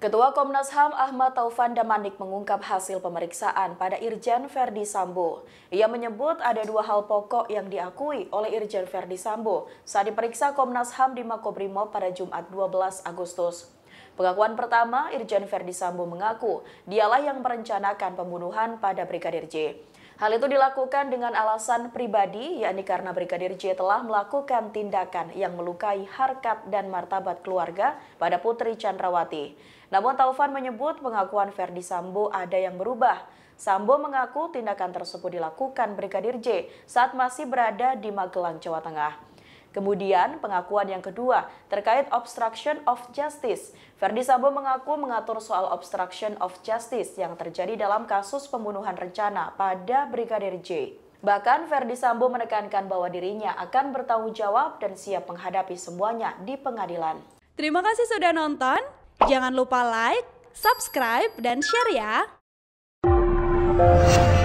Ketua Komnas HAM Ahmad Taufan Damanik mengungkap hasil pemeriksaan pada Irjen Verdi Sambo. Ia menyebut ada dua hal pokok yang diakui oleh Irjen Verdi Sambo saat diperiksa Komnas HAM di Makobrimob pada Jumat 12 Agustus. Pengakuan pertama, Irjen Verdi Sambo mengaku dialah yang merencanakan pembunuhan pada Brigadir J. Hal itu dilakukan dengan alasan pribadi, yakni karena Brigadir J telah melakukan tindakan yang melukai harkat dan martabat keluarga pada Putri Chandrawati. Namun Taufan menyebut pengakuan Verdi Sambo ada yang berubah. Sambo mengaku tindakan tersebut dilakukan Brigadir J saat masih berada di Magelang, Jawa Tengah. Kemudian pengakuan yang kedua terkait obstruction of justice. Verdi Sambo mengaku mengatur soal obstruction of justice yang terjadi dalam kasus pembunuhan rencana pada Brigadir J. Bahkan Verdi Sambo menekankan bahwa dirinya akan bertanggung jawab dan siap menghadapi semuanya di pengadilan. Terima kasih sudah nonton. Jangan lupa like, subscribe, dan share ya.